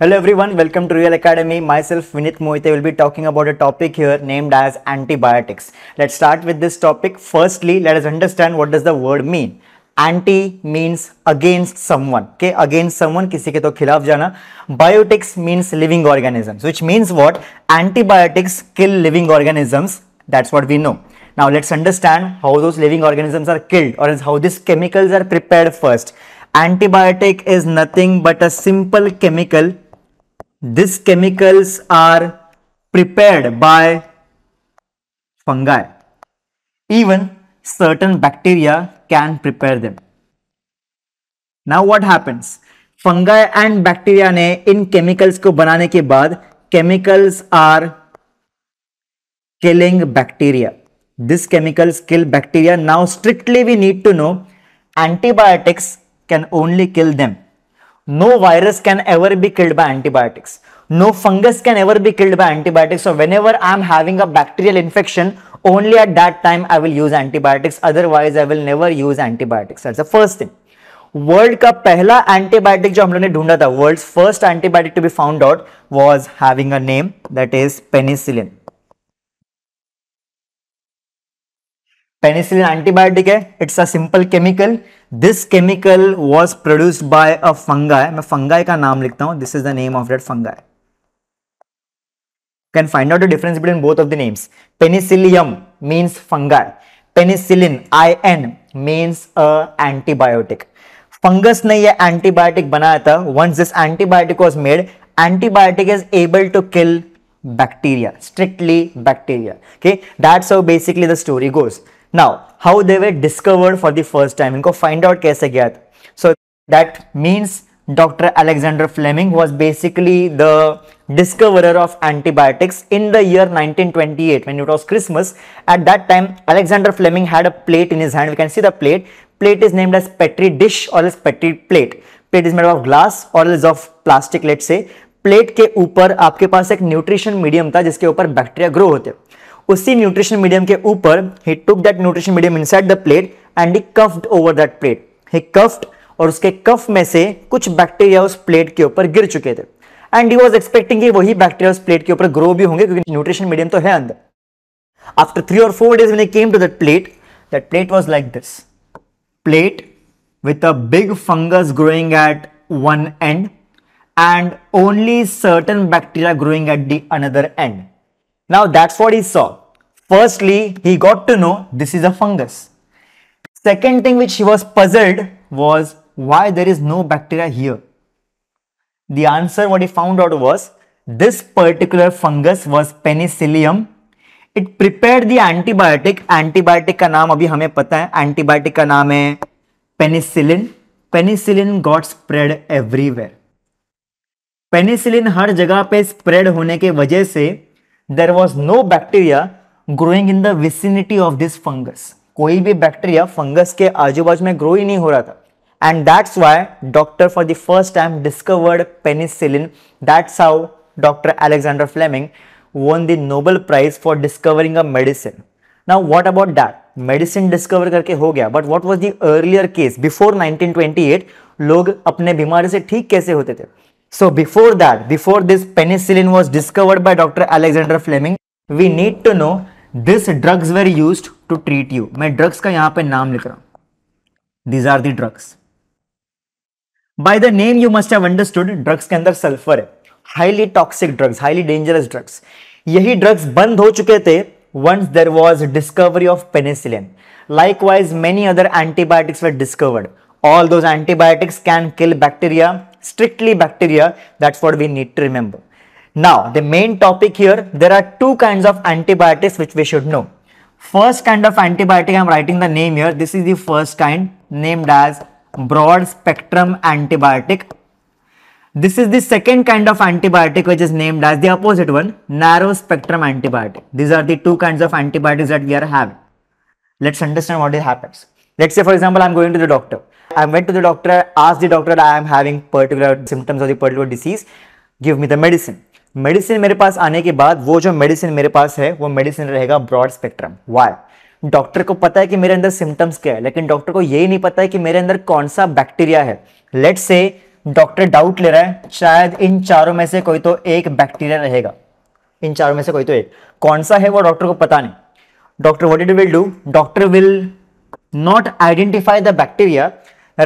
Hello everyone, welcome to Real Academy. Myself Vinith Mohite will be talking about a topic here named as antibiotics. Let's start with this topic. Firstly, let us understand what does the word mean. Anti means against someone, okay? Against someone, किसी के तो खिलाफ जाना. Biotics means living organisms, which means what? Antibiotics kill living organisms. That's what we know. Now let's understand how those living organisms are killed or how these chemicals are prepared first. Antibiotic is nothing but a simple chemical these chemicals are prepared by fungi. Even certain bacteria can prepare them. Now what happens? Fungi and bacteria ne in chemicals ko banane ke baad chemicals are killing bacteria. These chemicals kill bacteria. Now strictly we need to know antibiotics can only kill them. no virus can ever be killed by antibiotics no fungus can ever be killed by antibiotics so whenever i'm having a bacterial infection only at that time i will use antibiotics otherwise i will never use antibiotics that's the first thing world का पहला antibiotic जो हम लोग ने ढूंढा था world first antibiotic to be found out was having a name that is penicillin penicillin antibiotic है it's a simple chemical this chemical was produced by a fungus मैं फंगाई का नाम लिखता हूं this is the name of that fungus can find out the difference between both of the names penicillium means fungus penicillin I N means a antibiotic fungus ने यह antibiotic बनाया था once this antibiotic was made antibiotic is able to kill bacteria strictly bacteria okay that's how basically the story goes now how they were discovered for the first time go find out case again so that means dr alexander fleming was basically the discoverer of antibiotics in the year 1928 when it was christmas at that time alexander fleming had a plate in his hand we can see the plate plate is named as petri dish or as petri plate plate is made of glass or is of plastic let's say plate के ऊपर आपके पास एक nutrition medium था जिसके ऊपर bacteria grow होते उसी nutrition medium के ऊपर he took that nutrition medium in the plate and he coughed over that plate he coughed और उसके कफ में से कुछ बैक्टीरिया उस प्लेट के ऊपर गिर चुके थे एंड ही वॉज एक्सपेक्टिंग वही बैक्टीरिया उस प्लेट के ऊपर ग्रो भी होंगे क्योंकि न्यूट्रिशन मीडियम तो है अंदर आफ्टर थ्री और four days came to that plate that plate was like this plate with a big fungus growing at one end and only certain bacteria growing at the another end. Now that's what he saw. Firstly, he got to know this is a fungus. Second thing which he was puzzled was why there is no bacteria here. The answer what he found out was this particular fungus was penicillium. It prepared the antibiotic. Antibiotic ka naam abhi हमें pata hai. Antibiotic ka naam hai penicillin. Penicillin got spread everywhere. Penicillin हर जगह पे spread होने के वजह से there was no bacteria growing in the vicinity of this fungus कोई भी बैक्टीरिया फंगस के आजू बाजू में ग्रो ही नहीं हो रहा था and that's why doctor for the first time discovered penicillin that's how doctor Alexander Fleming won the Nobel prize for discovering a medicine now what about that medicine discover करके हो गया but what was the earlier case before 1928 लोग अपने बीमारी से ठीक कैसे होते थे So before that, before this penicillin was discovered by Dr. Alexander Fleming, we need to know this drugs were used to treat you. मैं drugs का यहाँ पे नाम लिख रहा हूँ These are the drugs. By the name you must have understood drugs के अंदर sulfur है highly toxic drugs, highly dangerous drugs. यही drugs बंद हो चुके थे once there was discovery of penicillin. Likewise, many other antibiotics were discovered. All those antibiotics can kill bacteria strictly bacteria. That's what we need to remember. Now, the main topic here, there are two kinds of antibiotics which we should know. First kind of antibiotic, I'm writing the name here. This is the first kind named as broad spectrum antibiotic. This is the second kind of antibiotic which is named as the opposite one, narrow spectrum antibiotic. These are the two kinds of antibiotics that we are having. Let's understand what happens. Let's say for example, I'm going to the doctor. I went to the doctor, asked the doctor, I am having particular symptoms of the particular disease, give me the medicine. Medicine मेरे पास आने के बाद वो जो medicine मेरे पास है वो medicine रहेगा broad spectrum. Why? डॉक्टर को पता है कि मेरे अंदर सिम्टम्स क्या है लेकिन डॉक्टर को यही नहीं पता है कि मेरे अंदर कौन सा बैक्टीरिया है लेट से डॉक्टर डाउट ले रहा है शायद इन चारों में से कोई तो एक बैक्टीरिया रहेगा इन चारों में से कोई तो एक कौन सा है वो डॉक्टर को पता नहीं doctor what it will do doctor will not identify the bacteria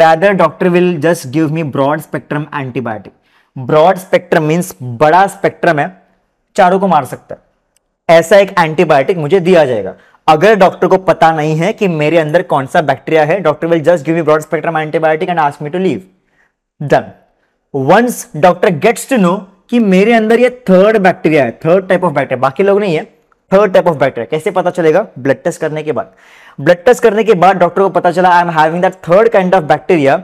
rather doctor will just give me broad spectrum antibiotic broad spectrum means बड़ा स्पेक्ट्रम है चारों को मार सकता है ऐसा एक एंटीबायोटिक मुझे दिया जाएगा अगर डॉक्टर को पता नहीं है कि मेरे अंदर कौन सा बैक्टीरिया है doctor will just give me broad spectrum antibiotic and ask me to leave done once doctor gets to know कि मेरे अंदर ये थर्ड बैक्टीरिया है थर्ड टाइप ऑफ बैक्टीरिया बाकी लोग नहीं है थर्ड टाइप ऑफ बैक्टीरिया कैसे पता चलेगा ब्लड टेस्ट करने के बाद ब्लड टेस्ट करने के बाद डॉक्टर को पता चला I am having that third kind of bacteria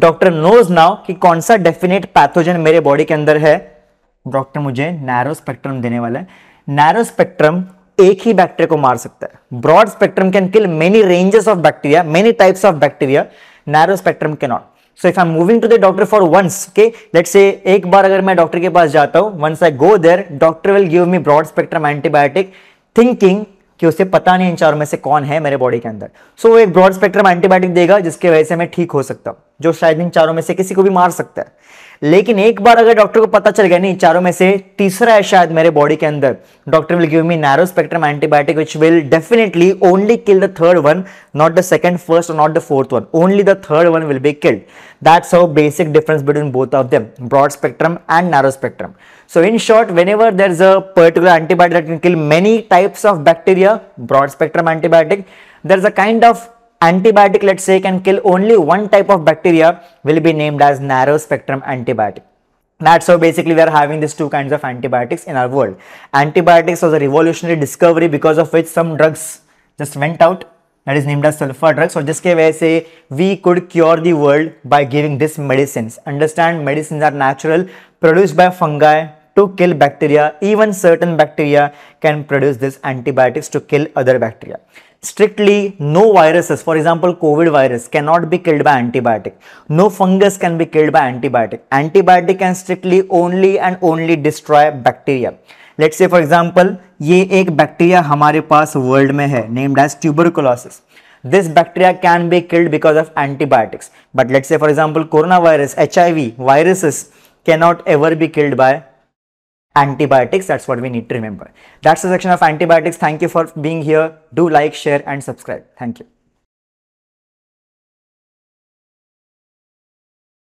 doctor knows now कि कौन सा डेफिनेट पैथोजन मेरे बॉडी के अंदर है डॉक्टर मुझे नैरो स्पेक्ट्रम देने वाला है नैरो स्पेक्ट्रम एक ही बैक्टीरिया को मार सकता है broad spectrum can kill many ranges of bacteria many types of bacteria narrow spectrum के not so if I am moving to the doctor for once के लेट से एक बार अगर मैं डॉक्टर के पास जाता हूं once I go there doctor will give me broad spectrum antibiotic thinking कि उसे पता नहीं इन चारों में से कौन है मेरे बॉडी के अंदर सो so, एक ब्रॉड स्पेक्ट्रम एंटीबायोटिक देगा जिसके वजह से मैं ठीक हो सकता हूं जो शायद इन चारों में से किसी को भी मार सकता है लेकिन एक बार अगर डॉक्टर को पता चल गया नहीं चारों में से तीसरा है शायद मेरे बॉडी के अंदर doctor will give me narrow spectrum antibiotic which will definitely only kill the third one not the second first और not the fourth one only the third one will be killed that's how basic difference between both of them broad spectrum and narrow spectrum so in short whenever there is a particular antibiotic kill many types of bacteria broad spectrum antibiotic there is a kind of antibiotic let's say can kill only one type of bacteria will be named as narrow spectrum antibiotic that's how basically we are having these two kinds of antibiotics in our world antibiotics was a revolutionary discovery because of which some drugs just went out that is named as sulfur drugs so jiske wajah say we could cure the world by giving these medicines understand medicines are natural produced by fungi to kill bacteria even certain bacteria can produce this antibiotics to kill other bacteria Strictly, no viruses, for example, COVID virus cannot be killed by antibiotic. No fungus can be killed by antibiotic. Antibiotic can strictly only and only destroy bacteria. let's say for example ye ek bacteria hamare paas world mein hai named as tuberculosis this bacteria can be killed because of antibiotics but let's say for example coronavirus hiv viruses cannot ever be killed by antibiotics that's what we need to remember that's the section of antibiotics thank you for being here do like share and subscribe thank you